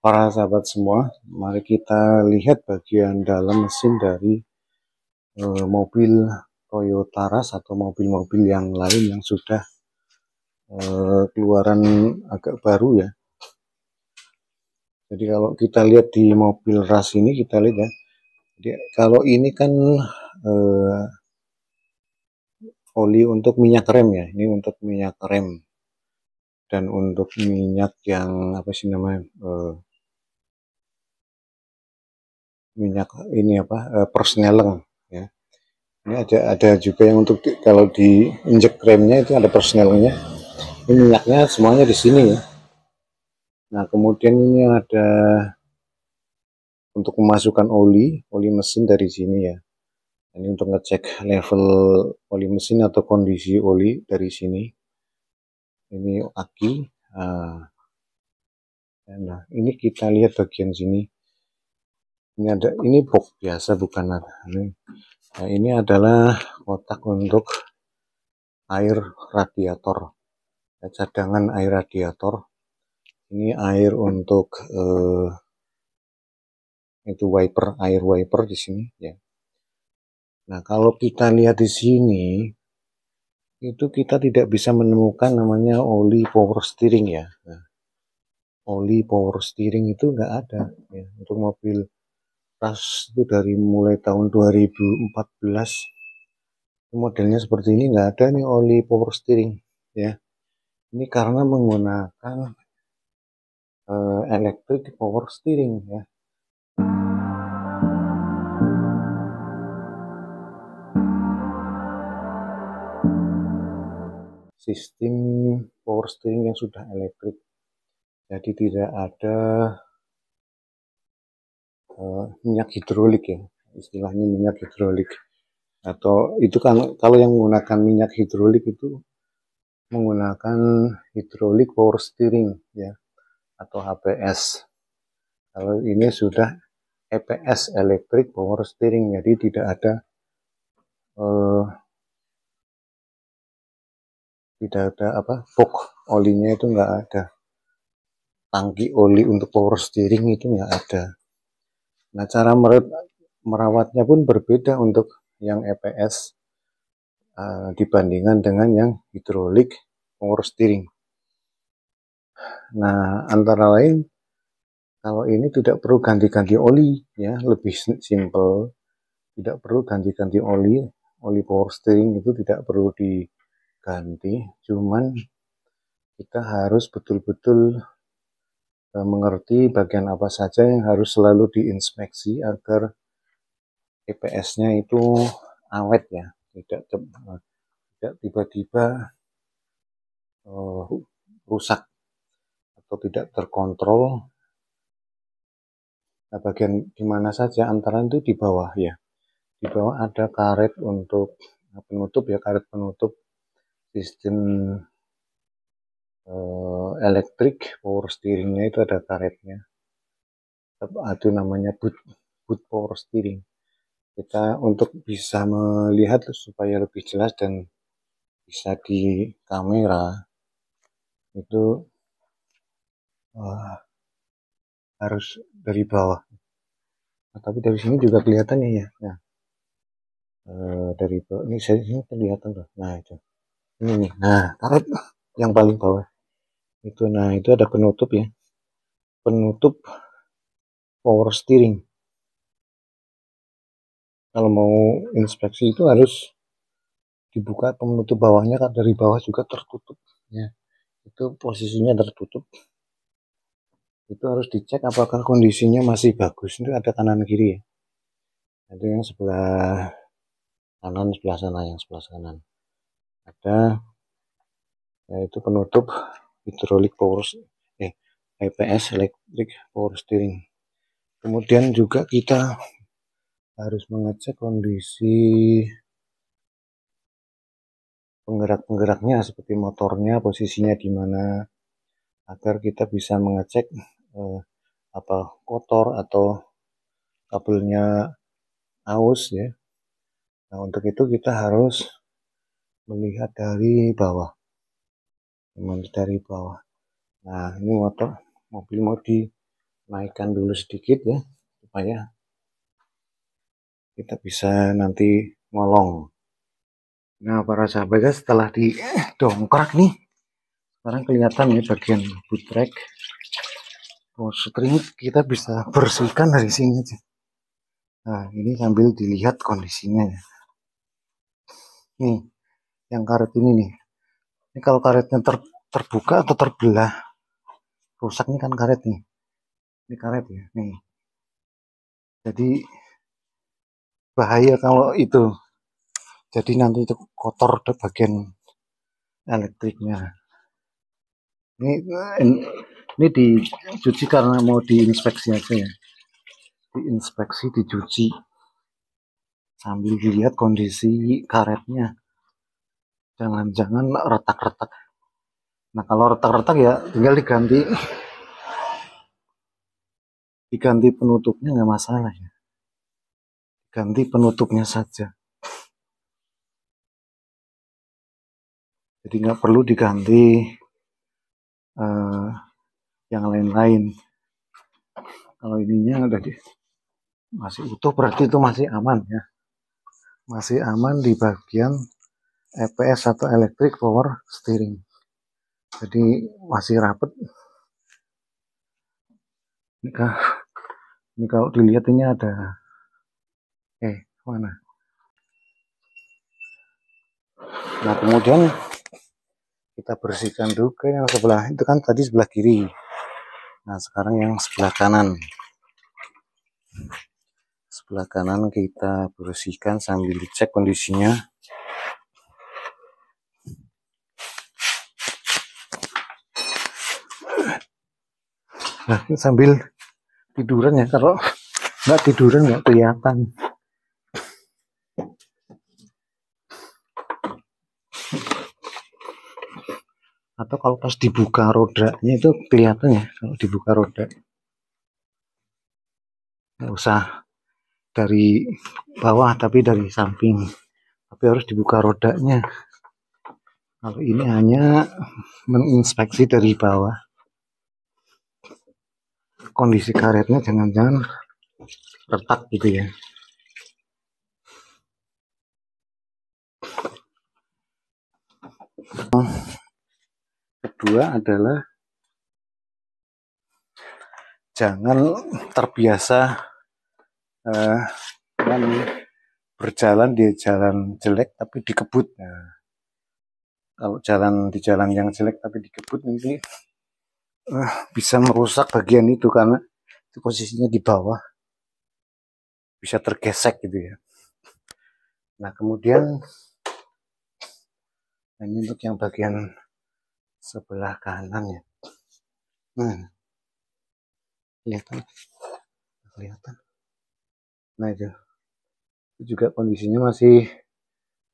Para sahabat semua, mari kita lihat bagian dalam mesin dari e, mobil Toyota Rush atau mobil-mobil yang lain yang sudah e, keluaran agak baru ya. Jadi kalau kita lihat di mobil Rush ini kita lihat ya, jadi kalau ini kan e, oli untuk minyak rem ya, ini untuk minyak rem dan untuk minyak yang apa sih namanya? E, minyak ini apa eh, persneleng ya ini ada ada juga yang untuk di, kalau diinjek remnya itu ada persnelengnya ini minyaknya semuanya di sini ya nah kemudian ini ada untuk memasukkan oli oli mesin dari sini ya ini untuk ngecek level oli mesin atau kondisi oli dari sini ini aki ah. nah ini kita lihat bagian sini ini ada ini box biasa bukan ada ini nah, ini adalah kotak untuk air radiator cadangan air radiator ini air untuk eh, itu wiper air wiper di sini ya nah kalau kita lihat di sini itu kita tidak bisa menemukan namanya oli power steering ya nah, oli power steering itu nggak ada ya untuk mobil tas itu dari mulai tahun 2014 modelnya seperti ini enggak ada nih oli power steering ya ini karena menggunakan uh, eh, elektrik power steering ya sistem power steering yang sudah elektrik jadi tidak ada Eh, minyak hidrolik ya istilahnya minyak hidrolik atau itu kan kalau yang menggunakan minyak hidrolik itu menggunakan hidrolik power steering ya atau HPS kalau ini sudah EPS electric power steering jadi tidak ada uh, tidak ada apa fog olinya itu enggak ada tangki oli untuk power steering itu enggak ada Nah, cara merawatnya pun berbeda untuk yang EPS uh, eh, dibandingkan dengan yang hidrolik power steering. Nah, antara lain kalau ini tidak perlu ganti-ganti oli ya, lebih simple. Tidak perlu ganti-ganti oli, oli power steering itu tidak perlu diganti, cuman kita harus betul-betul mengerti bagian apa saja yang harus selalu diinspeksi agar EPS-nya itu awet ya, tidak tidak tiba-tiba uh, rusak atau tidak terkontrol. Nah, bagian di mana saja antara itu di bawah ya. Di bawah ada karet untuk nah, penutup ya, karet penutup sistem uh, elektrik power steeringnya itu ada karetnya itu namanya boot boot power steering kita untuk bisa melihat supaya lebih jelas dan bisa di kamera itu uh, harus dari bawah nah, tapi dari sini juga kelihatannya ya nah uh, dari bawah ini saya ini kelihatan loh nah itu ini nih nah karet yang paling bawah itu nah itu ada penutup ya penutup power steering kalau mau inspeksi itu harus dibuka penutup bawahnya kan dari bawah juga tertutup ya itu posisinya tertutup itu harus dicek apakah kondisinya masih bagus itu ada kanan kiri ya ada yang sebelah kanan sebelah sana yang sebelah kanan ada yaitu penutup Hidrolik power eh, EPS electric power steering kemudian juga kita harus mengecek kondisi penggerak-penggeraknya seperti motornya posisinya di mana agar kita bisa mengecek eh, apa kotor atau kabelnya aus ya. Nah, untuk itu kita harus melihat dari bawah teman dari bawah nah ini motor mobil mau naikkan dulu sedikit ya supaya kita bisa nanti ngolong nah para sahabat ya, setelah didongkrak nih sekarang kelihatan ya bagian boot rack oh, string kita bisa bersihkan dari sini aja nah ini sambil dilihat kondisinya ya nih yang karet ini nih ini kalau karetnya ter, terbuka atau terbelah rusak nih kan karet nih ini karet ya nih jadi bahaya kalau itu jadi nanti itu kotor di bagian elektriknya ini ini dicuci karena mau diinspeksi aja ya diinspeksi dicuci sambil dilihat kondisi karetnya jangan-jangan retak-retak nah kalau retak-retak ya tinggal diganti diganti penutupnya nggak masalah ya ganti penutupnya saja jadi nggak perlu diganti uh, yang lain-lain kalau ininya ada di masih utuh berarti itu masih aman ya masih aman di bagian EPS atau electric power steering jadi masih rapet ini, ini kalau dilihat ini ada eh mana nah kemudian kita bersihkan juga yang sebelah itu kan tadi sebelah kiri nah sekarang yang sebelah kanan sebelah kanan kita bersihkan sambil dicek kondisinya nah, sambil tiduran ya kalau nggak tiduran nggak kelihatan atau kalau pas dibuka rodanya itu kelihatan ya kalau dibuka roda nggak usah dari bawah tapi dari samping tapi harus dibuka rodanya kalau ini hanya menginspeksi dari bawah kondisi karetnya jangan-jangan retak gitu ya kedua adalah jangan terbiasa uh, berjalan di jalan jelek tapi dikebut nah, kalau jalan di jalan yang jelek tapi dikebut nanti Ah, bisa merusak bagian itu karena itu posisinya di bawah bisa tergesek gitu ya nah kemudian nah, ini untuk yang bagian sebelah kanan ya nah kelihatan kelihatan nah itu itu juga kondisinya masih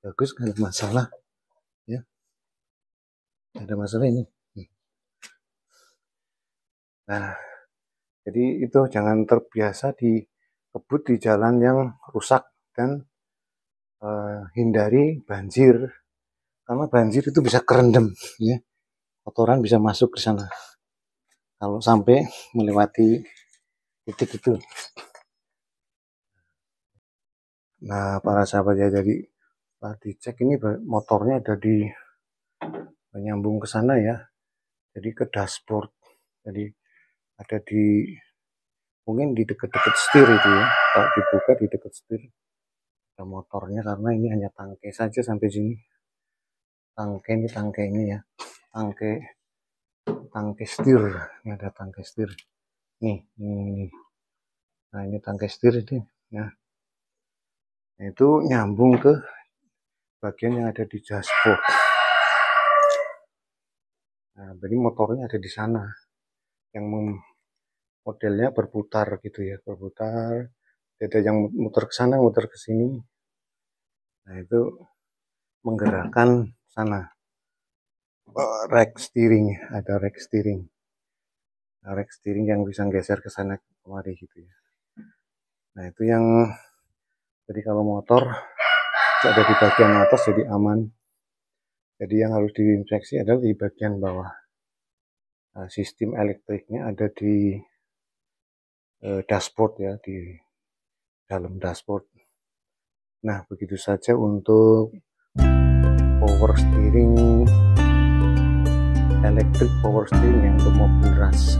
bagus nggak ada masalah ya nggak ada masalah ini Nah, jadi itu jangan terbiasa dikebut di jalan yang rusak dan e, hindari banjir karena banjir itu bisa kerendam ya. Kotoran bisa masuk ke sana. Kalau sampai melewati titik itu. Nah, para sahabat ya jadi dicek ini motornya ada di menyambung ke sana ya. Jadi ke dashboard. Jadi ada di mungkin di dekat-dekat setir itu ya kalau dibuka di dekat setir ada motornya karena ini hanya tangkai saja sampai sini tangkai ini tangkai ini ya tangkai tangkai setir ini ada tangkai setir nih ini, nah ini tangkai setir ini nah. nah itu nyambung ke bagian yang ada di dashboard nah jadi motornya ada di sana yang modelnya berputar gitu ya berputar ada yang muter ke sana muter ke sini nah itu menggerakkan sana oh, rack steering ada rack steering nah, rack steering yang bisa geser ke sana kemari gitu ya nah itu yang jadi kalau motor ada di bagian atas jadi aman jadi yang harus diinfeksi adalah di bagian bawah Eh, sistem elektriknya ada di uh, dashboard ya di dalam dashboard nah begitu saja untuk power steering elektrik power steering yang untuk mobil ras